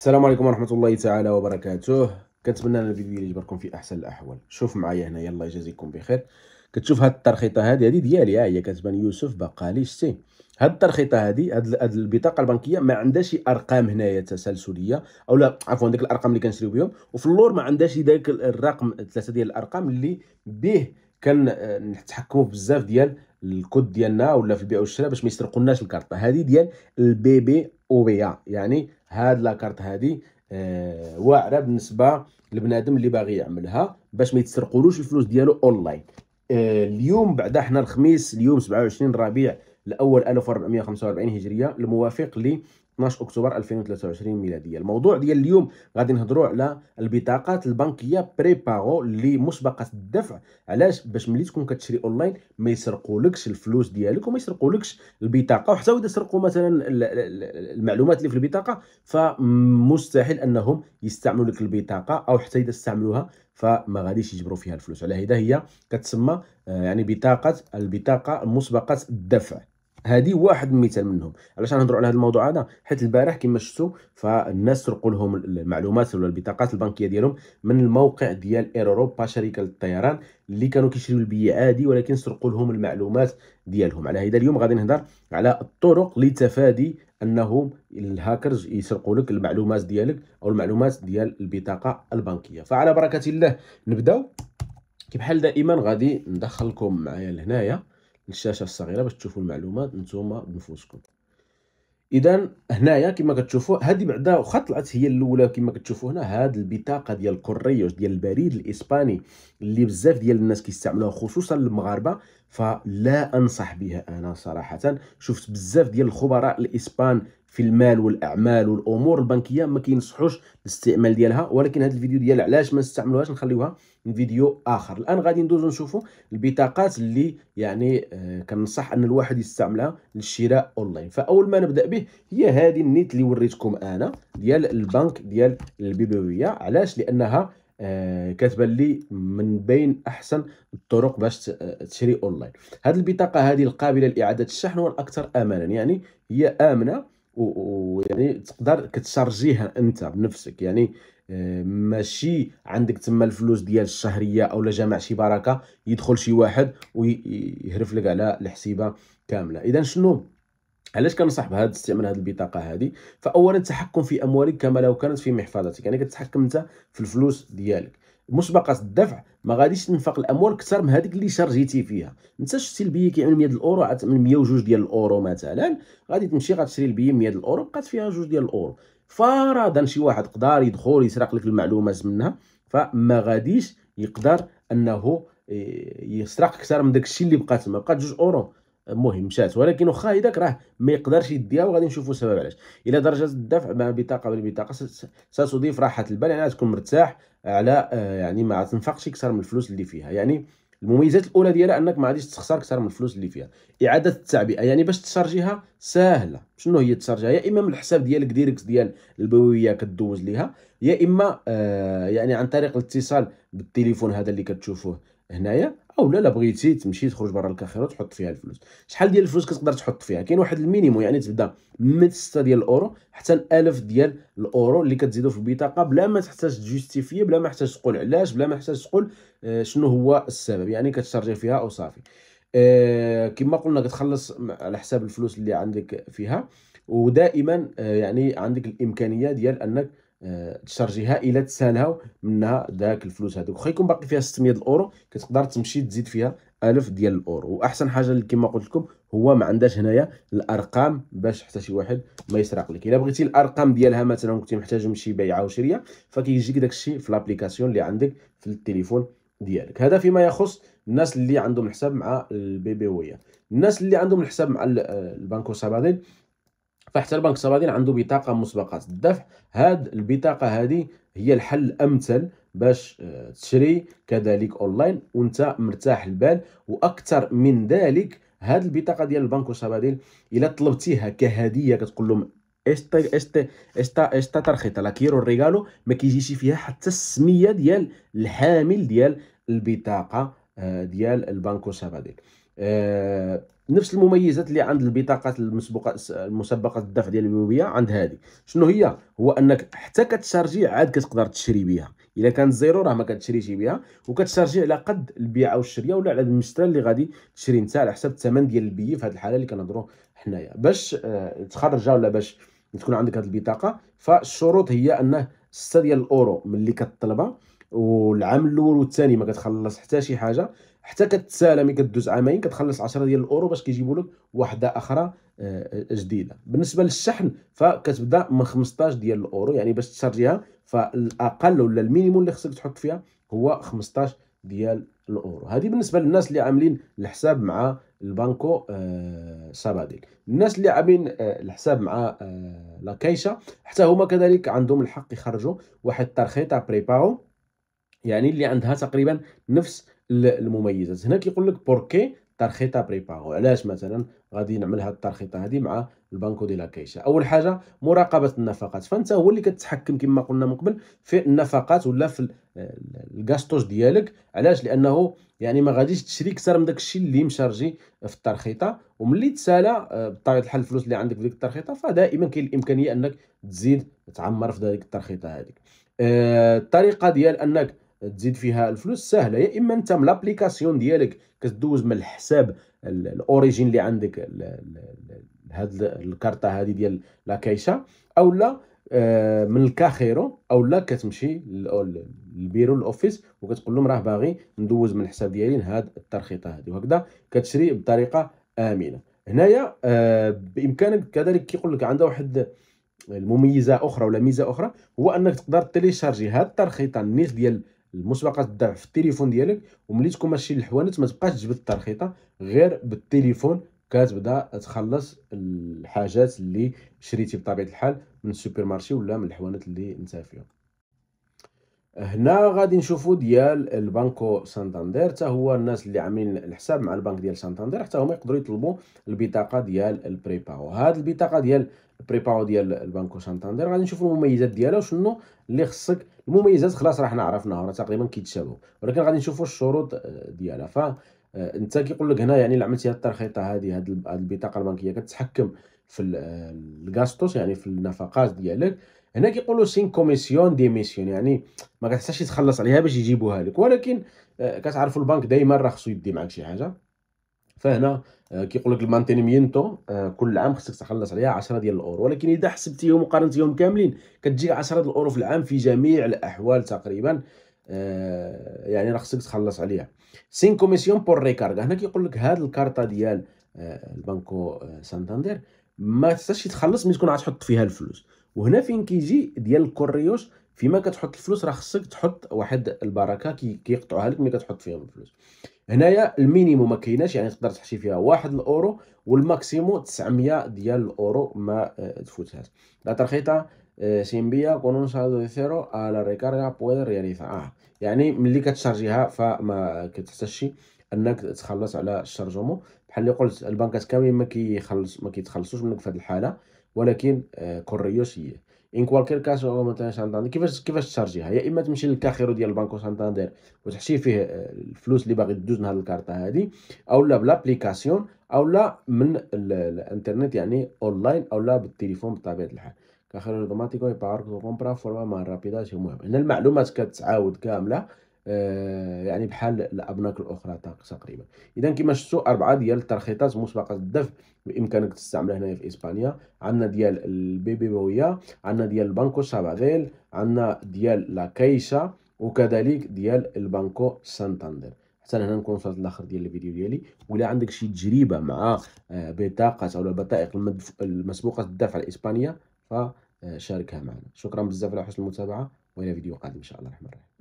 السلام عليكم ورحمه الله تعالى وبركاته كنتمنى ان الفيديو يجبركم في احسن الاحوال شوف معايا هنايا الله يجازيكم بخير كتشوف هاد الترخيطه هادي هادي ديالي ها هي كتبان يوسف بقالي شتي هاد الترخيطه هادي هاد, البطاقه البنكيه ما عندها شي ارقام هنايا تسلسليه او عفوا ديك الارقام اللي كنشريو بهم وفي اللور ما عندها شي داك الرقم ثلاثه ديال الارقام اللي به كنتحكموا آه، بزاف ديال الكود ديالنا ولا في البيع والشراء باش ما يسرقوناش الكارطه هذه ديال البي بي او بي يعني هاد لاكارت هادي آه، واعره بالنسبه لبنادم اللي باغي يعملها باش ما يتسرقولوش الفلوس ديالو اونلاين آه، اليوم بعدا حنا الخميس اليوم 27 ربيع الاول 1445 هجريه الموافق ل 12 اكتوبر 2023 ميلاديه الموضوع ديال اليوم غادي نهضروا على البطاقات البنكيه باغو اللي مسبقه الدفع علاش باش ملي تكون كتشري اونلاين ما يسرقولكش الفلوس ديالك وما يسرقولكش البطاقه وحتى واذا سرقوا مثلا المعلومات اللي في البطاقه فمستحيل انهم يستعملوا لك البطاقه او حتى اذا استعملوها فما غاديش يجبروا فيها الفلوس على هذا هي كتسمى آه، يعني بطاقه البطاقه مسبقه الدفع هذه واحد مثال المثال منهم علاش غنهضروا على هذا الموضوع هذا حيت البارح كما شفتوا فالناس سرقوا لهم المعلومات ولا البطاقات البنكيه ديالهم من الموقع ديال اير اوروبا شركه للطيران اللي كانوا كيشريو البيع عادي ولكن سرقوا لهم المعلومات ديالهم على هذا اليوم غادي نهضر على الطرق لتفادي انه الهاكرز يسرقوا لك المعلومات ديالك او المعلومات ديال البطاقه البنكيه فعلى بركه الله نبداو كيف بحال دائما غادي ندخلكم معايا لهنايا الشاشه الصغيره باش تشوفوا المعلومات نتوما بنفوسكم اذا هنايا كما كتشوفوا هذه بعدا واخا طلعت هي الاولى كما كتشوفوا هنا هاد البطاقه ديال كوريوس ديال البريد الاسباني اللي بزاف ديال الناس كيستعملوها خصوصا المغاربه فلا انصح بها انا صراحه شفت بزاف ديال الخبراء الاسبان في المال والاعمال والامور البنكيه ما كينصحوش الاستعمال ديالها ولكن هذا الفيديو ديال علاش ما نستعملوهاش نخليوها فيديو اخر الان غادي ندوزو نشوفوا البطاقات اللي يعني آه، كنصح ان الواحد يستعملها للشراء اونلاين فاول ما نبدا به هي هذه النيت اللي وريتكم انا ديال البنك ديال البيبويه علاش لانها آه كاتبه لي من بين احسن الطرق باش آه، تشري اونلاين هذه البطاقه هذه القابله لاعاده الشحن والاكثر امانا يعني هي امنه ويعني تقدر كتشارجيها انت بنفسك يعني آه، ماشي عندك تما الفلوس ديال الشهريه اولا جمع شي بركه يدخل شي واحد ويهرف لك على الحسيبه كامله اذا شنو علاش كنصح بهذا استعمال هذه البطاقه هذه فاولا التحكم في اموالك كما لو كانت في محفظتك يعني كتتحكم انت في الفلوس ديالك مسبقه الدفع ما غاديش تنفق الاموال اكثر من هذيك اللي شارجيتي فيها انت شفتي البيي كيعمل 100 الاورو من 102 ديال الاورو مثلا غادي تمشي غتشري البيه 100 الاورو بقات فيها جوج ديال الاورو فرضا شي واحد قدر يدخل يسرق لك المعلومات منها فما غاديش يقدر انه آه، يسرق اكثر من داك الشيء اللي بقات ما بقات جوج اورو المهم مشات ولكن واخا هذاك راه ما يقدرش يديها وغادي نشوفوا السبب علاش الى درجه الدفع مع بطاقه بالبطاقه ستضيف راحه البال يعني تكون مرتاح على آه، يعني ما تنفقش اكثر من الفلوس اللي فيها يعني المميزات الاولى ديالها انك ما غاديش تخسر اكثر من الفلوس اللي فيها اعاده التعبئه يعني باش تشارجيها ساهله شنو هي تشارجيها يا اما من الحساب ديالك ديريكت ديال البويه كدوز ليها يا اما آه يعني عن طريق الاتصال بالتليفون هذا اللي كتشوفوه هنايا او لا لا بغيتي تمشي تخرج برا الكاخيره تحط فيها الفلوس شحال ديال الفلوس كتقدر تحط فيها كاين واحد المينيمو يعني تبدا من 6 ديال الاورو حتى ل 1000 ديال الاورو اللي كتزيدو في البطاقه بلا ما تحتاج جوستيفيه بلا ما تحتاج تقول علاش بلا ما تحتاج تقول آه، شنو هو السبب يعني كتشارجي فيها او صافي آه، كما قلنا كتخلص على حساب الفلوس اللي عندك فيها ودائما آه، يعني عندك الامكانيه ديال انك تشارجي هائله تسالها منها داك الفلوس هذوك واخا يكون باقي فيها 600 الاورو كتقدر تمشي تزيد فيها 1000 ديال الاورو واحسن حاجه كما قلت لكم هو ما عندهاش هنايا الارقام باش حتى شي واحد ما يسرق لك الا بغيتي الارقام ديالها مثلا كنتي محتاجهم شي بيعه وشريه فكيجيك داك الشيء في لابليكاسيون اللي عندك في التليفون ديالك هذا فيما يخص الناس اللي عندهم الحساب مع البيبيويه الناس اللي عندهم الحساب مع آه، البنكو سابادين فحتى البنك السبادين عنده بطاقه مسبقات الدفع هاد البطاقه هذه هي الحل الامثل باش آه، تشري كذلك اونلاين وانت مرتاح البال واكثر من ذلك هاد البطاقه ديال البنك السبادين الا طلبتيها كهديه كتقول لهم este este esta esta ترخيطه لا كيرو ريغالو ما كيجيش فيها حتى السميه ديال الحامل ديال البطاقه آه، ديال البنكو سباديل أه نفس المميزات اللي عند البطاقات المسبقه المسبقه الدفع ديال البوبيه عند هذه شنو هي هو انك حتى كتشارجي عاد كتقدر تشري بها الا كان زيرو راه ما كتشريش بها وكتشارجي على قد البيعه والشريه ولا على المشترى اللي غادي تشري انت على حسب الثمن ديال البي في هذه الحاله اللي كنهضروا حنايا باش آه، تخرجها ولا باش تكون عندك هذه البطاقه فالشروط هي انه 6 ديال الاورو ملي كطلبها والعام الاول والثاني ما كتخلص حتى شي حاجه حتى كتسالى ملي كدوز عامين كتخلص 10 ديال الاورو باش كيجيبوا لك واحده اخرى آه، آه، جديده بالنسبه للشحن فكتبدا من 15 ديال الاورو يعني باش تشارجيها فالاقل ولا المينيموم اللي خصك تحط فيها هو 15 ديال الاورو هذه بالنسبه للناس اللي عاملين الحساب مع البانكو آه الناس اللي عاملين آه الحساب مع آه حتى هما كذلك عندهم الحق يخرجوا واحد الترخيطه بريباو يعني اللي عندها تقريبا نفس المميزات هنا كيقول لك بوركي ترخيطه بريباغو علاش مثلا غادي نعمل هاد الترخيطه هذه مع البنكو دي لا اول حاجه مراقبه النفقات فانت هو اللي كتحكم كما قلنا من قبل في النفقات ولا في الكاستوج ديالك علاش لانه يعني ما غاديش تشري كثر من داك اللي مشارجي في الترخيطه وملي تسالى آه، بطبيعه الحال الفلوس اللي عندك في ديك الترخيطه فدائما كاين الامكانيه انك تزيد تعمر في ديك الترخيطه هذيك آه، الطريقه ديال انك تزيد فيها الفلوس سهله يا اما انت من لابليكاسيون ديالك كتدوز من الحساب الاوريجين اللي عندك هاد الكارطه هادي ديال لا كايشه اولا آه، من الكاخيرو اولا كتمشي للبيرو الاوفيس وكتقول لهم راه باغي ندوز من الحساب ديالي لهاد الترخيطه هادي وهكذا كتشري بطريقه امنه هنايا آه، بامكانك كذلك كيقول لك عندها واحد المميزه اخرى ولا ميزه اخرى هو انك تقدر تيليشارجي هاد الترخيطه النيت ديال المسبقه الدفع في التليفون ديالك وملي تكون ماشي الحوانت ما تبقاش تجبد الترخيطه غير بالتليفون كتبدا تخلص الحاجات اللي شريتي بطبيعه الحال من السوبر مارشي ولا من الحوانت اللي انت فيهم هنا غادي نشوفوا ديال البانكو سانتاندير حتى هو الناس اللي عاملين الحساب مع البنك ديال سانتاندير حتى هما يقدروا يطلبوا البطاقه ديال البريباو هاد البطاقه ديال البريباو ديال البانكو سانتاندير غادي نشوفوا المميزات ديالها وشنو اللي خصك المميزات خلاص راه حنا عرفناها راه تقريبا كيتشابهوا ولكن غادي نشوفوا الشروط ديالها فانت آه، انت كيقول لك هنا يعني اللي عملتي هاد الترخيطه هذه هاد البطاقه البنكيه كتحكم في آه، الغاستوس يعني في النفقات ديالك هنا كيقولوا سين كوميسيون ديميسيون يعني ما كتحتاجش تخلص عليها باش يجيبوها لك ولكن آه، كتعرفوا البنك دائما راه خصو يدي معك شي حاجه فهنا آه، كيقول لك المانتينيمينتو آه، كل عام خصك تخلص عليها 10 ديال الاورو ولكن اذا حسبتيهم وقارنتيهم كاملين كتجي 10 ديال الاورو في العام في جميع الاحوال تقريبا آه، يعني راه خصك تخلص عليها سين كوميسيون بور ريكارغ هنا كيقول لك هاد الكارطه ديال البنكو سانتاندير ما تستاش تخلص ملي تكون غتحط تحط فيها الفلوس وهنا فين كيجي ديال الكوريوش فيما كتحط الفلوس راه خصك تحط واحد البركه كي كيقطعوها لك ملي كتحط فيهم الفلوس هنايا المينيمو ما كايناش يعني تقدر تحشي فيها واحد الاورو والماكسيمو 900 ديال الاورو ما آه، تفوتهاش آه، آه، لا ترخيطه سيمبيا envía con دي saldo de cero ريكارغا la رياليزا آه. يعني ملي كتشارجيها فما كتحتاجش انك تخلص على الشارجومون بحال اللي قلت البنك اسكامي ما كيخلص ما كيتخلصوش منك في هذه الحاله ولكن آه، كوريوس هي ان كوالكير او مثلا سانتاندير كيفاش كيفاش تشارجيها يا اما تمشي للكاخيرو ديال البنك سانتاندير وتحشي فيه آه، الفلوس اللي باغي تدوز من هذه الكارطه هذه اولا بلابليكاسيون اولا من الانترنت يعني اونلاين اولا بالتليفون بطبيعه الحال كاخيرو اوتوماتيكو يبارك كومبرا فورما ما رابيدا شي مهم هنا المعلومات كتعاود كامله آه، يعني بحال الابناك الاخرى تقريبا اذا كما شفتوا اربعه ديال الترخيطات مسبقه الدفع بامكانك تستعملها هنا في اسبانيا عندنا ديال البيبي بويه عندنا ديال البانكو ساباديل عندنا ديال لا كايشا وكذلك ديال البانكو سانتاندر حتى هنا نكون وصلت لاخر ديال الفيديو ديالي ولا عندك شي تجربه مع آه، بطاقه او بطائق المسبوقه الدفع الاسبانيه فشاركها معنا شكرا بزاف على حسن المتابعه والى فيديو قادم ان شاء الله الرحمن الرحيم